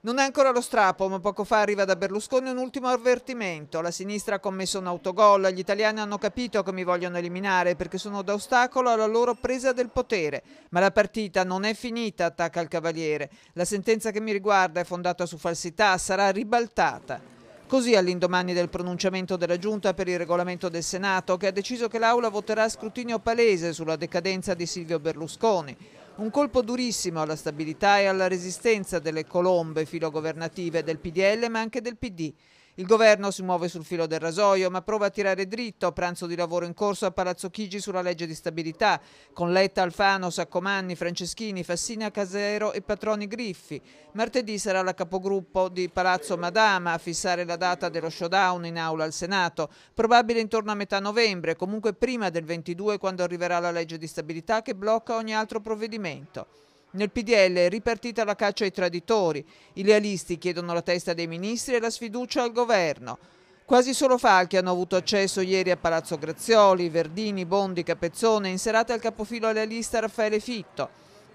Non è ancora lo strappo, ma poco fa arriva da Berlusconi un ultimo avvertimento. La sinistra ha commesso un autogol, gli italiani hanno capito che mi vogliono eliminare perché sono da ostacolo alla loro presa del potere. Ma la partita non è finita, attacca il Cavaliere. La sentenza che mi riguarda è fondata su falsità, sarà ribaltata. Così all'indomani del pronunciamento della Giunta per il regolamento del Senato, che ha deciso che l'Aula voterà a scrutinio palese sulla decadenza di Silvio Berlusconi. Un colpo durissimo alla stabilità e alla resistenza delle colombe filogovernative del PDL ma anche del PD. Il governo si muove sul filo del rasoio, ma prova a tirare dritto. Pranzo di lavoro in corso a Palazzo Chigi sulla legge di stabilità, con Letta, Alfano, Saccomanni, Franceschini, Fassina, Casero e Patroni Griffi. Martedì sarà la capogruppo di Palazzo Madama a fissare la data dello showdown in aula al Senato, probabile intorno a metà novembre, comunque prima del 22 quando arriverà la legge di stabilità che blocca ogni altro provvedimento. Nel PDL è ripartita la caccia ai traditori. I lealisti chiedono la testa dei ministri e la sfiducia al governo. Quasi solo falchi hanno avuto accesso ieri a Palazzo Grazioli, Verdini, Bondi, Capezzone, in serata al capofilo alla Raffaele Fitto.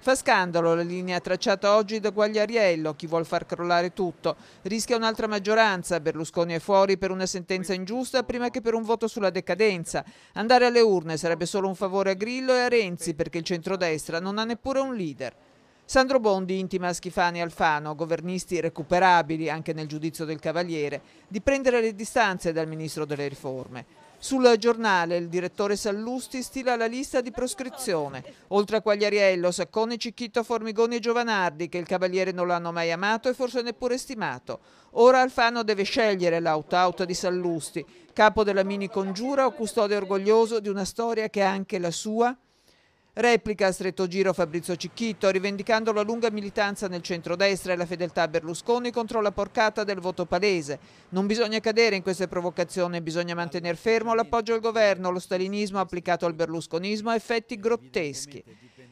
Fa scandalo la linea tracciata oggi da Guagliariello, chi vuol far crollare tutto. Rischia un'altra maggioranza, Berlusconi è fuori per una sentenza ingiusta prima che per un voto sulla decadenza. Andare alle urne sarebbe solo un favore a Grillo e a Renzi perché il centrodestra non ha neppure un leader. Sandro Bondi intima a Schifani e Alfano, governisti recuperabili anche nel giudizio del Cavaliere, di prendere le distanze dal Ministro delle Riforme. Sul giornale il direttore Sallusti stila la lista di proscrizione. Oltre a Quagliariello, Saccone, Cicchito, Formigoni e Giovanardi, che il Cavaliere non l'hanno mai amato e forse neppure stimato. Ora Alfano deve scegliere l'out-out di Sallusti, capo della mini congiura o custode orgoglioso di una storia che è anche la sua? Replica a stretto giro Fabrizio Cicchitto, rivendicando la lunga militanza nel centrodestra e la fedeltà a Berlusconi contro la porcata del voto palese. Non bisogna cadere in queste provocazioni, bisogna mantenere fermo l'appoggio al governo, lo stalinismo applicato al berlusconismo ha effetti grotteschi.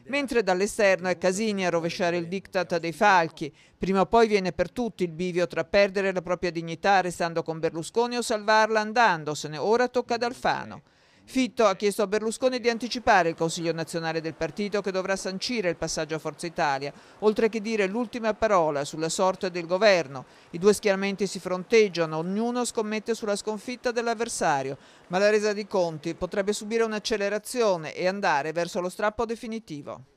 Mentre dall'esterno è Casini a rovesciare il diktat dei falchi, prima o poi viene per tutti il bivio tra perdere la propria dignità restando con Berlusconi o salvarla andandosene, ora tocca ad Alfano. Fitto ha chiesto a Berlusconi di anticipare il Consiglio nazionale del partito che dovrà sancire il passaggio a Forza Italia, oltre che dire l'ultima parola sulla sorte del governo. I due schieramenti si fronteggiano, ognuno scommette sulla sconfitta dell'avversario, ma la resa di conti potrebbe subire un'accelerazione e andare verso lo strappo definitivo.